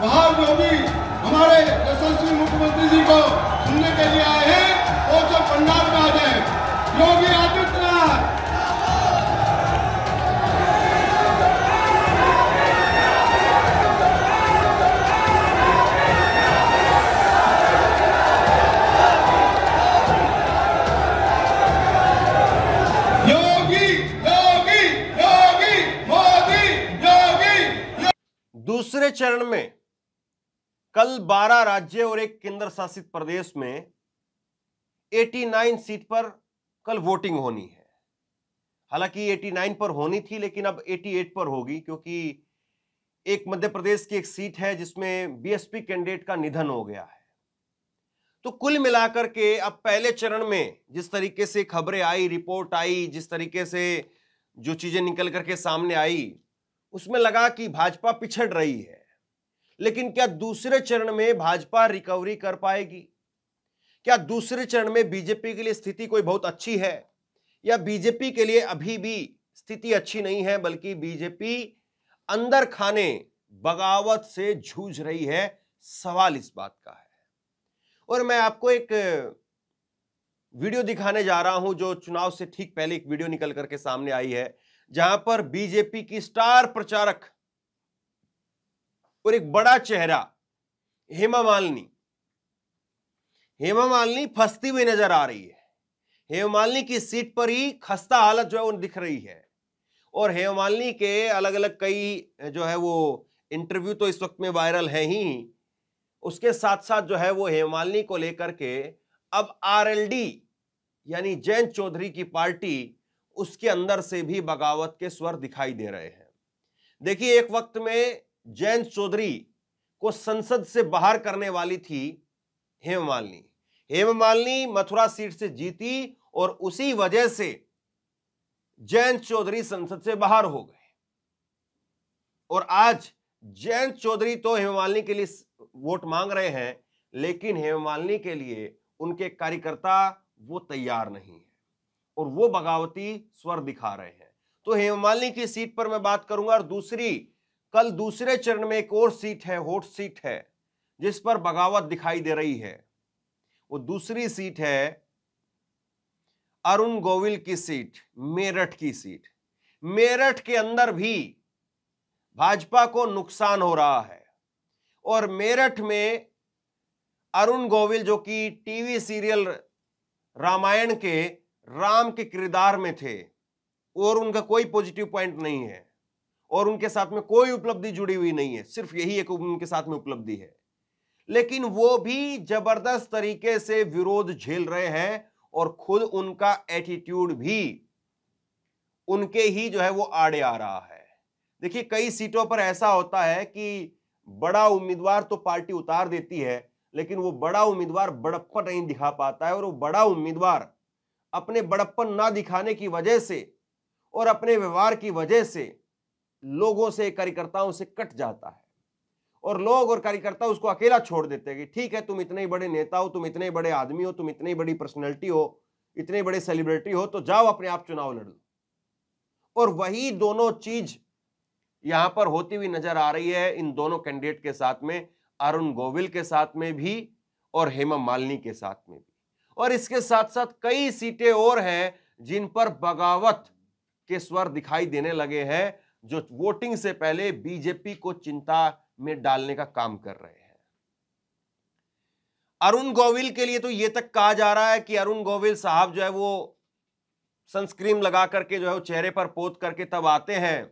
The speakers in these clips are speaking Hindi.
वहां जो भी हमारे 15 राज्य और एक केंद्र शासित प्रदेश में 89 सीट पर कल वोटिंग होनी है हालांकि 89 पर होनी थी लेकिन अब 88 पर होगी क्योंकि एक मध्य प्रदेश की एक सीट है जिसमें बीएसपी कैंडिडेट का निधन हो गया है तो कुल मिलाकर के अब पहले चरण में जिस तरीके से खबरें आई रिपोर्ट आई जिस तरीके से जो चीजें निकल करके सामने आई उसमें लगा कि भाजपा पिछड़ रही है लेकिन क्या दूसरे चरण में भाजपा रिकवरी कर पाएगी क्या दूसरे चरण में बीजेपी के लिए स्थिति कोई बहुत अच्छी है या बीजेपी के लिए अभी भी स्थिति अच्छी नहीं है बल्कि बीजेपी अंदर खाने बगावत से जूझ रही है सवाल इस बात का है और मैं आपको एक वीडियो दिखाने जा रहा हूं जो चुनाव से ठीक पहले एक वीडियो निकल करके सामने आई है जहां पर बीजेपी की स्टार प्रचारक और एक बड़ा चेहरा हेमा मालिनी हेमा मालिनी फंसती हुई नजर आ रही है हेमा मालिनी की सीट पर ही खस्ता हालत जो है वो दिख रही है और हेमा मालिनी के अलग अलग कई जो है वो इंटरव्यू तो इस वक्त में वायरल है ही उसके साथ साथ जो है वो हेमा मालिनी को लेकर के अब आरएलडी यानी जयंत चौधरी की पार्टी उसके अंदर से भी बगावत के स्वर दिखाई दे रहे हैं देखिए एक वक्त में जयंत चौधरी को संसद से बाहर करने वाली थी हेम मालिनी हेम मालिनी मथुरा सीट से जीती और उसी वजह से जयंत चौधरी संसद से बाहर हो गए और आज जयंत चौधरी तो हेमालिनी के लिए वोट मांग रहे हैं लेकिन हेमालिनी के लिए उनके कार्यकर्ता वो तैयार नहीं है और वो बगावती स्वर दिखा रहे हैं तो हेमालिनी की सीट पर मैं बात करूंगा और दूसरी कल दूसरे चरण में एक और सीट है होट सीट है जिस पर बगावत दिखाई दे रही है वो दूसरी सीट है अरुण गोविल की सीट मेरठ की सीट मेरठ के अंदर भी भाजपा को नुकसान हो रहा है और मेरठ में अरुण गोविल जो कि टीवी सीरियल रामायण के राम के किरदार में थे और उनका कोई पॉजिटिव पॉइंट नहीं है और उनके साथ में कोई उपलब्धि जुड़ी हुई नहीं है सिर्फ यही एक उनके साथ में उपलब्धि है लेकिन वो भी जबरदस्त तरीके से विरोध झेल रहे हैं और खुद उनका एटीट्यूड भी उनके ही जो है वो आड़े आ रहा है देखिए कई सीटों पर ऐसा होता है कि बड़ा उम्मीदवार तो पार्टी उतार देती है लेकिन वो बड़ा उम्मीदवार बड़प्पन नहीं दिखा पाता है और वो बड़ा उम्मीदवार अपने बड़प्पन ना दिखाने की वजह से और अपने व्यवहार की वजह से लोगों से कार्यकर्ताओं से कट जाता है और लोग और कार्यकर्ता उसको अकेला छोड़ देते हैं कि ठीक है तुम इतने बड़े नेता हो तुम इतने बड़े आदमी हो तुम इतनी बड़ी पर्सनैलिटी हो इतने बड़े सेलिब्रिटी हो तो जाओ अपने आप चुनाव लड़ लो और वही दोनों चीज यहां पर होती हुई नजर आ रही है इन दोनों कैंडिडेट के साथ में अरुण गोविल के साथ में भी और हेमा मालिनी के साथ में भी और इसके साथ साथ कई सीटें और हैं जिन पर बगावत के स्वर दिखाई देने लगे हैं जो वोटिंग से पहले बीजेपी को चिंता में डालने का काम कर रहे हैं अरुण गोविल के लिए तो यह तक कहा जा रहा है कि अरुण गोविल साहब जो है वो सनस्क्रीन लगा करके जो है वो चेहरे पर पोत करके तब आते हैं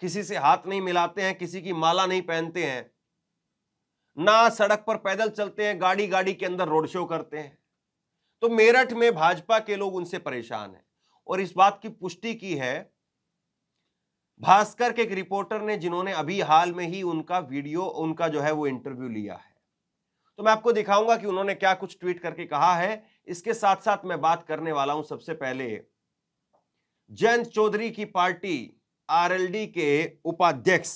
किसी से हाथ नहीं मिलाते हैं किसी की माला नहीं पहनते हैं ना सड़क पर पैदल चलते हैं गाड़ी गाड़ी के अंदर रोड शो करते हैं तो मेरठ में भाजपा के लोग उनसे परेशान हैं और इस बात की पुष्टि की है भास्कर के एक रिपोर्टर ने जिन्होंने अभी हाल में ही उनका वीडियो उनका जो है वो इंटरव्यू लिया है तो मैं आपको दिखाऊंगा कि उन्होंने क्या कुछ ट्वीट करके कहा है इसके साथ साथ मैं बात करने वाला हूं सबसे पहले जयंत चौधरी की पार्टी आरएलडी के उपाध्यक्ष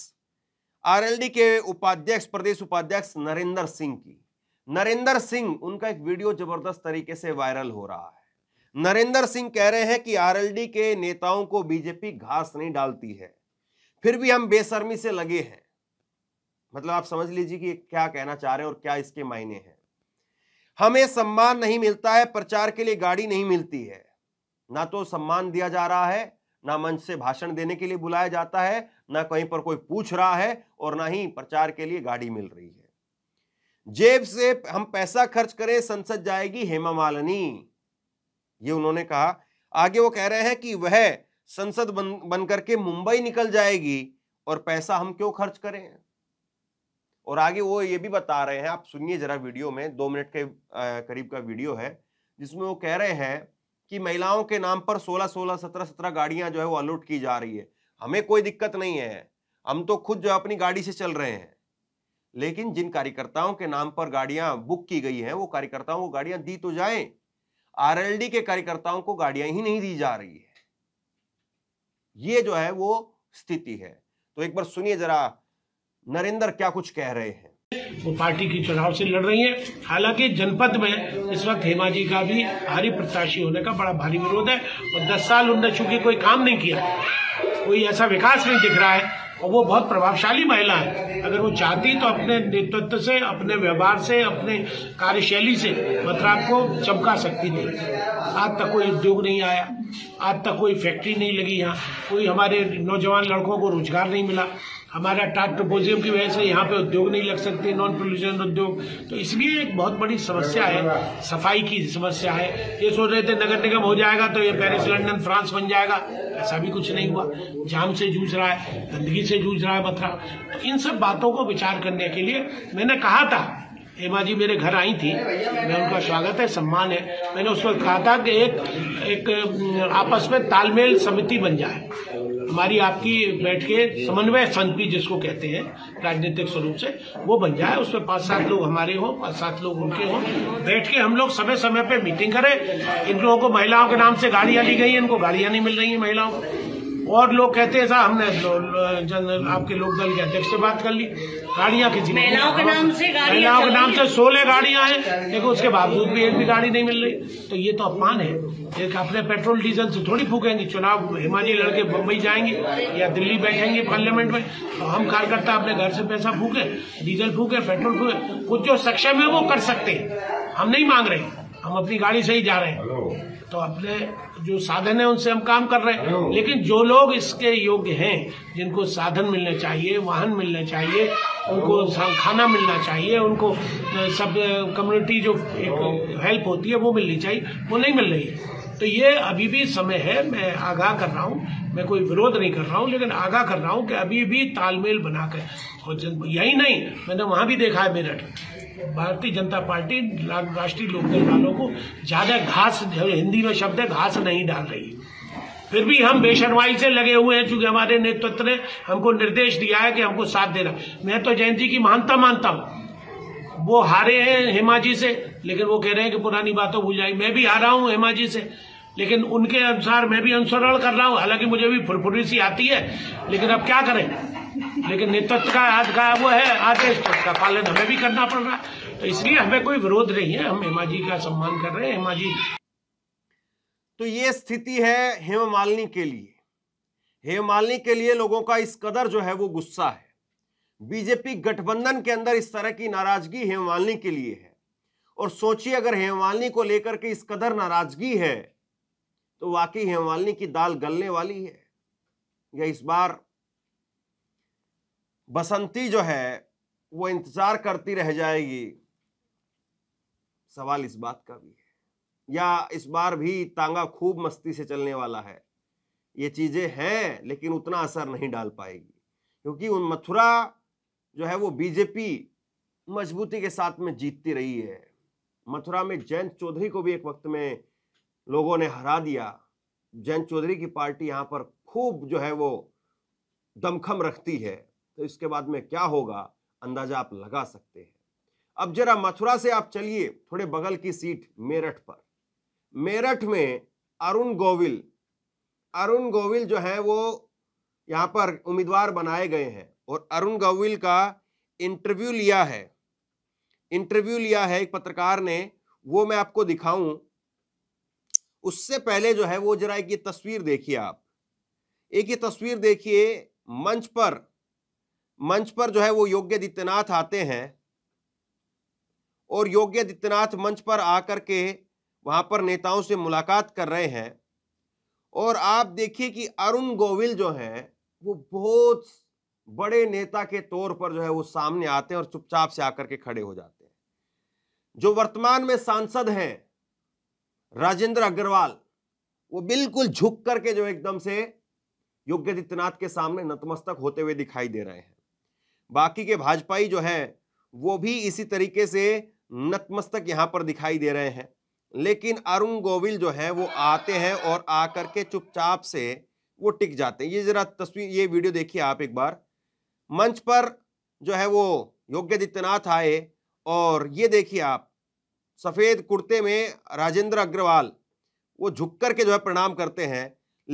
आरएलडी के उपाध्यक्ष प्रदेश उपाध्यक्ष नरेंद्र सिंह की नरेंद्र सिंह उनका एक वीडियो जबरदस्त तरीके से वायरल हो रहा है नरेंद्र सिंह कह रहे हैं कि आरएलडी के नेताओं को बीजेपी घास नहीं डालती है फिर भी हम बेसरमी से लगे हैं मतलब आप समझ लीजिए कि क्या कहना चाह रहे हैं और क्या इसके मायने हैं हमें सम्मान नहीं मिलता है प्रचार के लिए गाड़ी नहीं मिलती है ना तो सम्मान दिया जा रहा है ना मंच से भाषण देने के लिए बुलाया जाता है ना कहीं पर कोई पूछ रहा है और ना ही प्रचार के लिए गाड़ी मिल रही है जेब से हम पैसा खर्च करें संसद जाएगी हेमा मालिनी ये उन्होंने कहा आगे वो कह रहे हैं कि वह संसद बन बन करके मुंबई निकल जाएगी और पैसा हम क्यों खर्च करें और आगे वो ये भी बता रहे हैं आप सुनिए जरा वीडियो में दो मिनट के करीब का वीडियो है जिसमें वो कह रहे हैं कि महिलाओं के नाम पर 16 16 17 17 गाड़ियां जो है वो अलोट की जा रही है हमें कोई दिक्कत नहीं है हम तो खुद जो अपनी गाड़ी से चल रहे हैं लेकिन जिन कार्यकर्ताओं के नाम पर गाड़ियां बुक की गई हैं वो कार्यकर्ताओं को गाड़ियां दी तो जाएं आरएलडी के कार्यकर्ताओं को गाड़ियां ही नहीं दी जा रही है ये जो है वो स्थिति है तो एक बार सुनिए जरा नरेंद्र क्या कुछ कह रहे हैं वो पार्टी की चुनाव से लड़ रही है हालांकि जनपद में इस वक्त हेमा जी का भी भारी प्रत्याशी होने का बड़ा भारी विरोध है और 10 साल उनने चूंकि कोई काम नहीं किया कोई ऐसा विकास नहीं दिख रहा है और वो बहुत प्रभावशाली महिला है अगर वो चाहती तो अपने नेतृत्व से अपने व्यवहार से अपने कार्यशैली से मथुरा को चमका सकती थी आज तक कोई उद्योग नहीं आया आज तक कोई फैक्ट्री नहीं लगी यहाँ कोई हमारे नौजवान लड़कों को रोजगार नहीं मिला हमारा टाट टोपोजियम की वजह से यहाँ पे उद्योग नहीं लग सकते नॉन पोल्यूशन उद्योग तो इसलिए एक बहुत बड़ी समस्या है सफाई की समस्या है ये सोच रहे थे नगर निगम हो जाएगा तो ये पेरिस लंदन फ्रांस बन जाएगा ऐसा भी कुछ नहीं हुआ जाम से जूझ रहा है गंदगी से जूझ रहा है मथुरा तो इन सब बातों को विचार करने के लिए मैंने कहा था हेमा जी मेरे घर आई थी मैं उनका स्वागत है सम्मान है मैंने उस वक्त कहा था कि एक एक आपस में तालमेल समिति बन जाए हमारी आपकी बैठ के समन्वय संधि जिसको कहते हैं राजनीतिक स्वरूप से वो बन जाए उसमें पांच सात लोग हमारे हो पांच सात लोग उनके हों बैठ के हम लोग समय समय पर मीटिंग करें इन लोगों को महिलाओं के नाम से गाड़ियां ली गई इनको गाड़ियां नहीं मिल रही है महिलाओं को और लोग कहते हैं साहब हमने जनरल आपके लोक दल के अध्यक्ष से बात कर ली गाड़ियां किसी महिलाओं के नाम से महिलाओं के नाम से सोलह गाड़ियाँ हैं लेकिन उसके बावजूद भी एक भी गाड़ी नहीं मिल रही तो ये तो अपमान है एक अपने पेट्रोल डीजल से थोड़ी फूकेंगे चुनाव हिमाचली लड़के बम्बई जाएंगे या दिल्ली बैठेंगे पार्लियामेंट में तो हम कार्यकर्ता अपने घर से पैसा फूके डीजल फूके पेट्रोल फूके कुछ जो सक्षम है वो कर सकते हैं हम नहीं मांग रहे हम अपनी गाड़ी से ही जा रहे हैं तो अपने जो साधन है उनसे हम काम कर रहे हैं लेकिन जो लोग इसके योग्य हैं जिनको साधन मिलने चाहिए वाहन मिलने चाहिए उनको खाना मिलना चाहिए उनको सब कम्युनिटी जो एक हेल्प होती है वो मिलनी चाहिए वो नहीं मिल रही है तो ये अभी भी समय है मैं आगाह कर रहा हूँ मैं कोई विरोध नहीं कर रहा हूँ लेकिन आगाह कर रहा हूँ कि अभी भी तालमेल बनाकर यही नहीं मैंने वहां भी देखा है मेरठ भारतीय जनता पार्टी राष्ट्रीय लोकदल वालों को ज्यादा घास हिंदी में शब्द है घास नहीं डाल रही फिर भी हम बेशरमाई से लगे हुए हैं चूंकि हमारे नेतृत्व ने हमको निर्देश दिया है कि हमको साथ देना मैं तो जयंत जी की मानता मानता हूं वो हारे हैं हेमा जी से लेकिन वो कह रहे हैं कि पुरानी बातों भूल जाएगी मैं भी हारा हूं हेमा जी से लेकिन उनके अनुसार मैं भी अनुसरण कर रहा हूं हालांकि मुझे भी फुरफुरी सी आती है लेकिन अब क्या करें लेकिन नेतृत्व का का वो है आदेश पद का पालन हमें भी करना पड़ रहा है तो इसलिए हमें कोई विरोध नहीं है हम हेमा जी का सम्मान कर रहे हैं हेमा जी तो ये स्थिति है हेमा मालिनी के लिए हेमा मालिनी के लिए लोगों का इस कदर जो है वो गुस्सा है बीजेपी गठबंधन के अंदर इस तरह की नाराजगी हेमा मालिनी के लिए है और सोचिए अगर हेमा मालिनी को लेकर के इस कदर नाराजगी है तो वाकई हेमा मालिनी की दाल गलने वाली है या इस बार बसंती जो है वो इंतजार करती रह जाएगी सवाल इस बात का भी है या इस बार भी तांगा खूब मस्ती से चलने वाला है ये चीजें हैं लेकिन उतना असर नहीं डाल पाएगी क्योंकि उन मथुरा जो है वो बीजेपी मजबूती के साथ में जीतती रही है मथुरा में जयंत चौधरी को भी एक वक्त में लोगों ने हरा दिया जयंत चौधरी की पार्टी यहाँ पर खूब जो है वो दमखम रखती है तो इसके बाद में क्या होगा अंदाजा आप लगा सकते हैं अब जरा मथुरा से आप चलिए थोड़े बगल की सीट मेरठ पर मेरठ में अरुण गोविल अरुण गोविल जो है वो यहाँ पर उम्मीदवार बनाए गए हैं और अरुण गोविल का इंटरव्यू लिया है इंटरव्यू लिया है एक पत्रकार ने वो मैं आपको दिखाऊं उससे पहले जो है वो जरा एक ये तस्वीर देखिए आप एक ये तस्वीर देखिए मंच पर मंच पर जो है वो योगी आदित्यनाथ आते हैं और योगी आदित्यनाथ मंच पर आकर के वहां पर नेताओं से मुलाकात कर रहे हैं और आप देखिए कि अरुण गोविल जो हैं वो बहुत बड़े नेता के तौर पर जो है वो सामने आते हैं और चुपचाप से आकर के खड़े हो जाते हैं जो वर्तमान में सांसद हैं राजेंद्र अग्रवाल वो बिल्कुल झुक करके जो एकदम से योगी आदित्यनाथ के सामने नतमस्तक होते हुए दिखाई दे रहे हैं बाकी के भाजपाई जो है वो भी इसी तरीके से नतमस्तक यहाँ पर दिखाई दे रहे हैं लेकिन अरुण गोविल जो है वो आते हैं और आकर के चुपचाप से वो टिक जाते हैं ये जरा तस्वीर ये वीडियो देखिए आप एक बार मंच पर जो है वो योग्य आदित्यनाथ आए और ये देखिए आप सफ़ेद कुर्ते में राजेंद्र अग्रवाल वो झुक कर के जो है प्रणाम करते हैं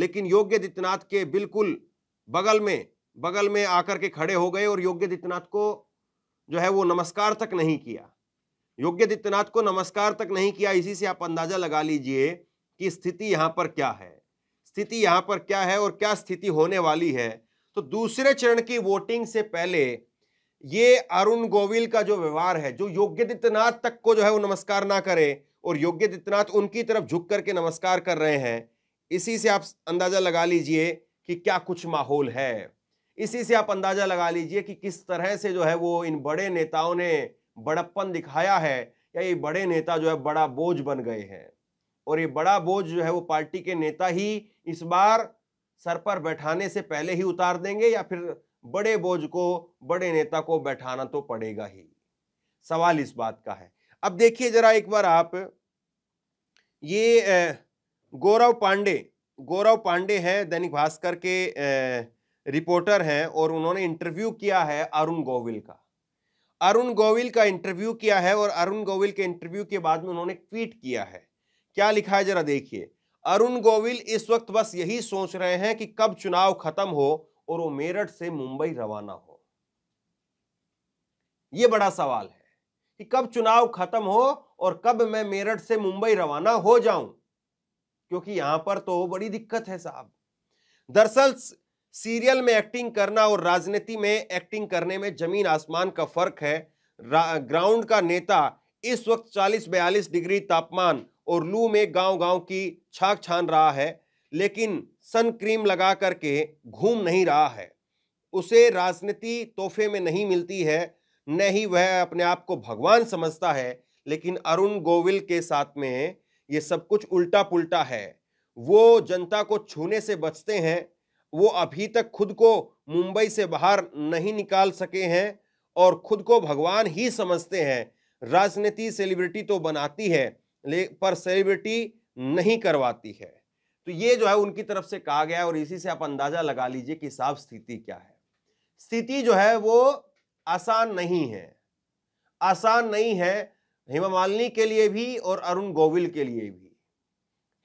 लेकिन योग्य आदित्यनाथ के बिल्कुल बगल में बगल में आकर के खड़े हो गए और योग्य आदित्यनाथ को जो है वो नमस्कार तक नहीं किया योग्य आदित्यनाथ को नमस्कार तक नहीं किया इसी से आप अंदाजा लगा लीजिए कि स्थिति यहाँ पर क्या है स्थिति यहाँ पर क्या है और क्या स्थिति होने वाली है तो दूसरे चरण की वोटिंग से पहले ये अरुण गोविल का जो व्यवहार है जो योग्य आदित्यनाथ तक को जो है वो नमस्कार ना करे और योग्य आदित्यनाथ उनकी तरफ झुक करके नमस्कार कर रहे हैं इसी से आप अंदाजा लगा लीजिए कि क्या कुछ माहौल है इसी से आप अंदाजा लगा लीजिए कि किस तरह से जो है वो इन बड़े नेताओं ने बड़प्पन दिखाया है या ये बड़े नेता जो है बड़ा बोझ बन गए हैं और ये बड़ा बोझ जो है वो पार्टी के नेता ही इस बार सर पर बैठाने से पहले ही उतार देंगे या फिर बड़े बोझ को बड़े नेता को बैठाना तो पड़ेगा ही सवाल इस बात का है अब देखिए जरा एक बार आप ये गौरव पांडे गौरव पांडे हैं दैनिक भास्कर के रिपोर्टर हैं और उन्होंने इंटरव्यू किया है अरुण गोविल का अरुण गोविल का इंटरव्यू किया है और अरुण गोविल के इंटरव्यू के बाद में उन्होंने ट्वीट किया है क्या लिखा है जरा देखिए अरुण गोविल इस वक्त बस यही सोच रहे हैं कि कब चुनाव खत्म हो और वो मेरठ से मुंबई रवाना हो ये बड़ा सवाल है कि कब चुनाव खत्म हो और कब मैं मेरठ से मुंबई रवाना हो जाऊं क्योंकि यहां पर तो बड़ी दिक्कत है साहब दरअसल सीरियल में एक्टिंग करना और राजनीति में एक्टिंग करने में जमीन आसमान का फर्क है ग्राउंड का नेता इस वक्त 40-42 डिग्री तापमान और लू में गांव-गांव की छाक छान रहा है लेकिन सन क्रीम लगा करके घूम नहीं रहा है उसे राजनीति तोहफे में नहीं मिलती है न ही वह अपने आप को भगवान समझता है लेकिन अरुण गोविल के साथ में ये सब कुछ उल्टा पुल्टा है वो जनता को छूने से बचते हैं वो अभी तक खुद को मुंबई से बाहर नहीं निकाल सके हैं और खुद को भगवान ही समझते हैं राजनीति सेलिब्रिटी तो बनाती है ले पर सेलिब्रिटी नहीं करवाती है तो ये जो है उनकी तरफ से कहा गया और इसी से आप अंदाजा लगा लीजिए कि साफ स्थिति क्या है स्थिति जो है वो आसान नहीं है आसान नहीं है हेमा मालिनी के लिए भी और अरुण गोविल के लिए भी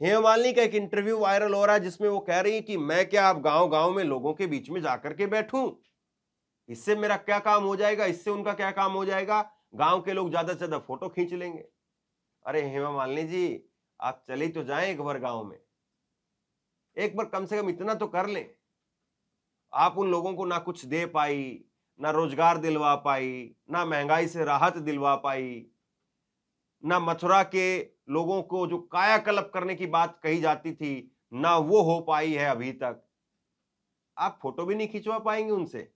हेमा मालिनी का एक इंटरव्यू वायरल हो रहा है जिसमें वो कह रही है कि मैं क्या आप गांव गांव में लोगों के बीच में जाकर के बैठूं इससे मेरा क्या काम हो जाएगा इससे उनका क्या काम हो जाएगा गांव के लोग ज्यादा से ज्यादा फोटो खींच लेंगे अरे हेमा मालिनी जी आप चले तो जाए एक बार गांव में एक बार कम से कम इतना तो कर लें आप उन लोगों को ना कुछ दे पाई ना रोजगार दिलवा पाई ना महंगाई से राहत दिलवा पाई ना मथुरा के लोगों को जो कायाकल्प करने की बात कही जाती थी ना वो हो पाई है अभी तक आप फोटो भी नहीं खिंचवा पाएंगे उनसे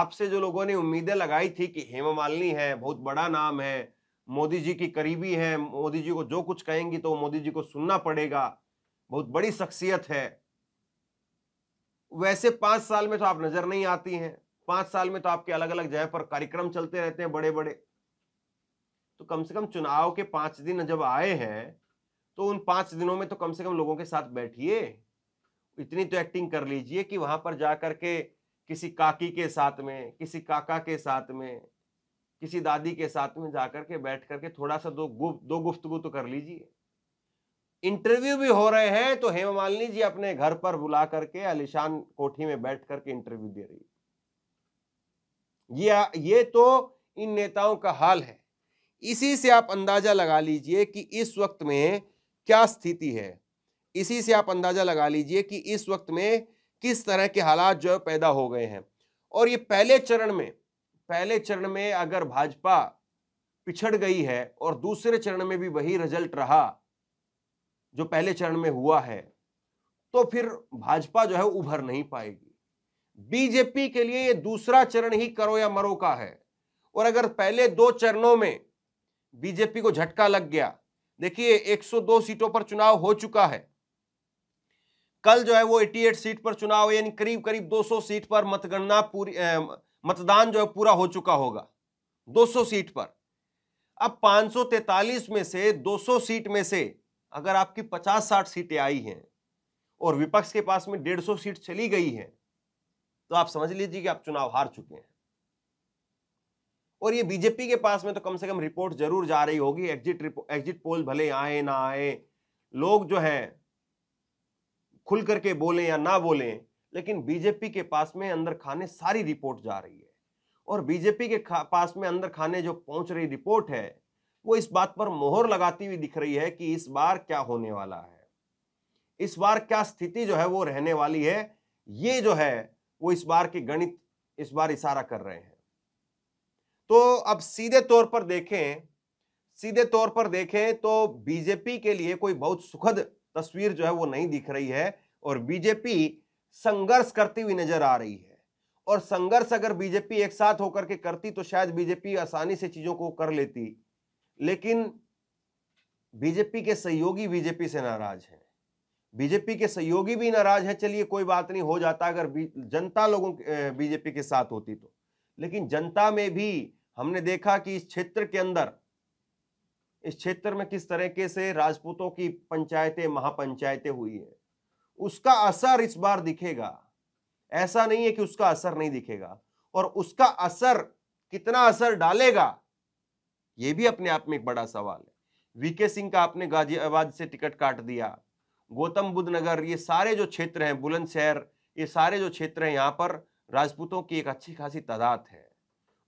आपसे जो लोगों ने उम्मीदें लगाई थी कि हेमा मालिनी है बहुत बड़ा नाम है मोदी जी की करीबी है मोदी जी को जो कुछ कहेंगी तो मोदी जी को सुनना पड़ेगा बहुत बड़ी शख्सियत है वैसे पांच साल में तो आप नजर नहीं आती हैं पांच साल में तो आपके अलग अलग जगह पर कार्यक्रम चलते रहते हैं बड़े बड़े तो कम से कम चुनाव के पांच दिन जब आए हैं तो उन पांच दिनों में तो कम से कम लोगों के साथ बैठिए इतनी तो एक्टिंग कर लीजिए कि वहां पर जा करके किसी काकी के साथ में किसी काका के साथ में किसी दादी के साथ में जाकर के बैठ करके थोड़ा सा दो गुफ दो गुफ्तगु तो कर लीजिए इंटरव्यू भी हो रहे हैं तो हेमा मालिनी जी अपने घर पर बुला करके आलिशान कोठी में बैठ करके इंटरव्यू दे रही है ये ये तो इन नेताओं का हाल है इसी से आप अंदाजा लगा लीजिए कि इस वक्त में क्या स्थिति है इसी से आप अंदाजा लगा लीजिए कि इस वक्त में किस तरह के हालात जो है पैदा हो गए हैं और ये पहले चरण में पहले चरण में अगर भाजपा पिछड़ गई है और दूसरे चरण में भी वही रिजल्ट रहा जो पहले चरण में हुआ है तो फिर भाजपा जो है उभर नहीं पाएगी बीजेपी के लिए ये दूसरा चरण ही करो या मरो का है और अगर पहले दो चरणों में बीजेपी को झटका लग गया देखिए 102 सीटों पर चुनाव हो चुका है कल जो है वो 88 सीट पर चुनाव यानी करीब करीब 200 सीट पर मतगणना पूरी मतदान जो है पूरा हो चुका होगा 200 सीट पर अब 543 में से 200 सीट में से अगर आपकी 50-60 सीटें आई हैं और विपक्ष के पास में 150 सीट चली गई हैं तो आप समझ लीजिए कि आप चुनाव हार चुके हैं और ये बीजेपी के पास में तो कम से कम रिपोर्ट जरूर जा रही होगी एग्जिट एग्जिट पोल भले आए ना आए लोग जो है खुल करके बोले या ना बोले लेकिन बीजेपी के पास में अंदर खाने सारी रिपोर्ट जा रही है और बीजेपी के पास में अंदर खाने जो पहुंच रही रिपोर्ट है वो इस बात पर मोहर लगाती हुई दिख रही है कि इस बार क्या होने वाला है इस बार क्या स्थिति जो है वो रहने वाली है ये जो है वो इस बार के गणित इस बार इशारा कर रहे हैं तो अब सीधे तौर पर देखें सीधे तौर पर देखें तो बीजेपी के लिए कोई बहुत सुखद तस्वीर जो है वो नहीं दिख रही है और बीजेपी संघर्ष करती हुई नजर आ रही है और संघर्ष अगर बीजेपी एक साथ होकर के करती तो शायद बीजेपी आसानी से चीजों को कर लेती लेकिन बीजेपी के सहयोगी बीजेपी से नाराज है बीजेपी के सहयोगी भी नाराज है चलिए कोई बात नहीं हो जाता अगर जनता लोगों बीजेपी के साथ होती तो लेकिन जनता में भी हमने देखा कि इस क्षेत्र के अंदर इस क्षेत्र में किस तरीके से राजपूतों की पंचायतें महापंचायतें हुई है उसका असर इस बार दिखेगा ऐसा नहीं है कि उसका असर नहीं दिखेगा और उसका असर कितना असर डालेगा यह भी अपने आप में एक बड़ा सवाल है वीके सिंह का आपने गाजियाबाद से टिकट काट दिया गौतम बुद्ध नगर ये सारे जो क्षेत्र हैं बुलंदशहर ये सारे जो क्षेत्र हैं यहाँ पर राजपूतों की एक अच्छी खासी तादाद है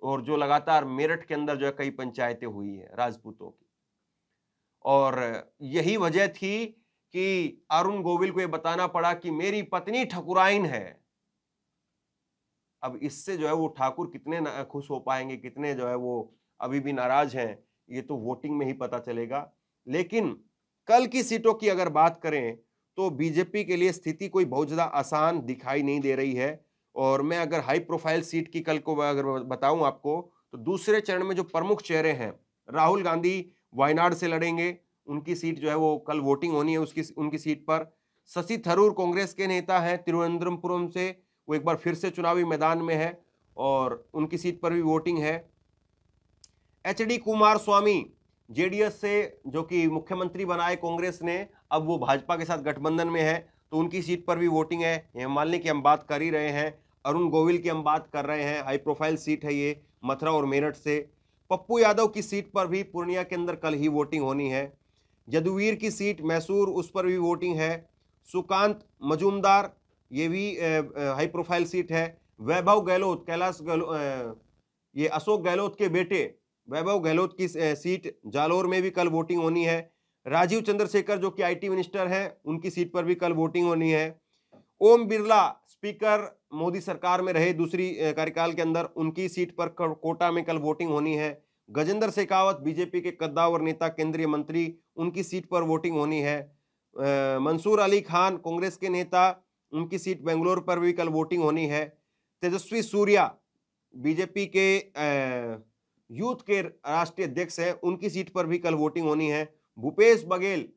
और जो लगातार मेरठ के अंदर जो है कई पंचायतें हुई है राजपूतों की और यही वजह थी कि अरुण गोविल को यह बताना पड़ा कि मेरी पत्नी ठकुराइन है अब इससे जो है वो ठाकुर कितने खुश हो पाएंगे कितने जो है वो अभी भी नाराज हैं ये तो वोटिंग में ही पता चलेगा लेकिन कल की सीटों की अगर बात करें तो बीजेपी के लिए स्थिति कोई बहुत ज़्यादा आसान दिखाई नहीं दे रही है और मैं अगर हाई प्रोफाइल सीट की कल को अगर बताऊं आपको तो दूसरे चरण में जो प्रमुख चेहरे हैं राहुल गांधी वायनाड से लड़ेंगे उनकी सीट जो है वो कल वोटिंग होनी है उसकी उनकी सीट पर शशि थरूर कांग्रेस के नेता हैं तिरुवनंतपुरम से वो एक बार फिर से चुनावी मैदान में है और उनकी सीट पर भी वोटिंग है एच डी कुमार स्वामी जे से जो कि मुख्यमंत्री बनाए कांग्रेस ने अब वो भाजपा के साथ गठबंधन में है तो उनकी सीट पर भी वोटिंग है ये मान लें कि हम बात कर ही रहे हैं अरुण गोविल की हम बात कर रहे हैं हाई प्रोफाइल सीट है ये मथुरा और मेरठ से पप्पू यादव की सीट पर भी पूर्णिया के अंदर कल ही वोटिंग होनी है जदुवीर की सीट मैसूर उस पर भी वोटिंग है सुकांत मजूमदार ये भी हाई प्रोफाइल सीट है वैभव गहलोत कैलाश गहलोत ये अशोक गहलोत के बेटे वैभव गहलोत की सीट जालोर में भी कल वोटिंग होनी है राजीव चंद्रशेखर जो कि आईटी मिनिस्टर हैं उनकी सीट पर भी कल वोटिंग होनी है ओम बिरला स्पीकर मोदी सरकार में रहे दूसरी कार्यकाल के अंदर उनकी सीट पर कोटा में कल वोटिंग होनी है गजेंद्र शेखावत बीजेपी के कद्दावर नेता केंद्रीय मंत्री उनकी सीट पर वोटिंग होनी है मंसूर अली खान कांग्रेस के नेता उनकी सीट बेंगलोर पर भी कल वोटिंग होनी है तेजस्वी सूर्या बीजेपी के यूथ के राष्ट्रीय अध्यक्ष हैं उनकी सीट पर भी कल वोटिंग होनी है भूपेश बघेल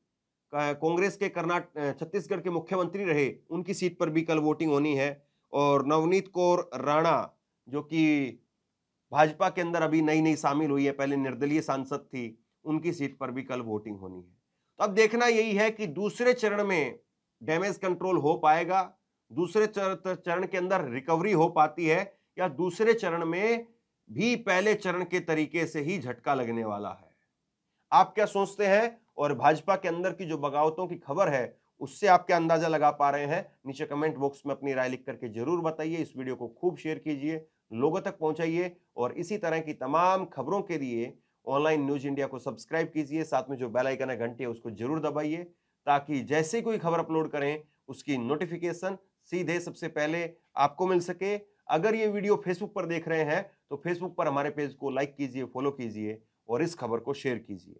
कांग्रेस के कर्नाटक छत्तीसगढ़ के मुख्यमंत्री रहे उनकी सीट पर भी कल वोटिंग होनी है और नवनीत कौर राणा जो कि भाजपा के अंदर अभी नई नई शामिल हुई है पहले निर्दलीय सांसद थी उनकी सीट पर भी कल वोटिंग होनी है तो अब देखना यही है कि दूसरे चरण में डैमेज कंट्रोल हो पाएगा दूसरे चरण के अंदर रिकवरी हो पाती है या दूसरे चरण में भी पहले चरण के तरीके से ही झटका लगने वाला है आप क्या सोचते हैं और भाजपा के अंदर की जो बगावतों की खबर है उससे आप क्या अंदाजा लगा पा रहे हैं नीचे कमेंट बॉक्स में अपनी राय लिख करके जरूर बताइए इस वीडियो को खूब शेयर कीजिए लोगों तक पहुंचाइए और इसी तरह की तमाम खबरों के लिए ऑनलाइन न्यूज इंडिया को सब्सक्राइब कीजिए साथ में जो बेल आइकन है घंटी है उसको जरूर दबाइए ताकि जैसे कोई खबर अपलोड करें उसकी नोटिफिकेशन सीधे सबसे पहले आपको मिल सके अगर ये वीडियो फेसबुक पर देख रहे हैं तो फेसबुक पर हमारे पेज को लाइक कीजिए फॉलो कीजिए और इस खबर को शेयर कीजिए